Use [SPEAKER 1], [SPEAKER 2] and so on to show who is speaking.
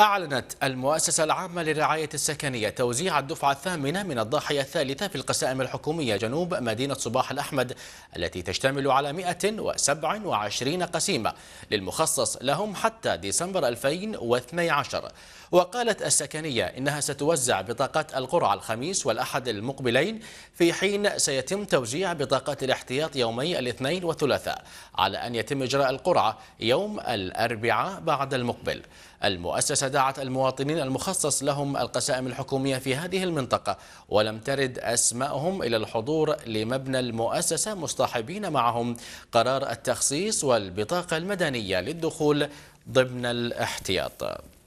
[SPEAKER 1] أعلنت المؤسسة العامة للرعاية السكنية توزيع الدفعة الثامنة من الضاحية الثالثة في القسائم الحكومية جنوب مدينة صباح الأحمد التي تشتمل على 127 قسيمة للمخصص لهم حتى ديسمبر 2012 وقالت السكنية إنها ستوزع بطاقات القرعة الخميس والأحد المقبلين في حين سيتم توزيع بطاقات الاحتياط يومي الاثنين والثلاثاء على أن يتم إجراء القرعة يوم الأربعاء بعد المقبل المؤسسة استدعت المواطنين المخصص لهم القسائم الحكومية في هذه المنطقة ولم ترد أسمائهم إلى الحضور لمبنى المؤسسة مصطحبين معهم قرار التخصيص والبطاقة المدنية للدخول ضمن الاحتياط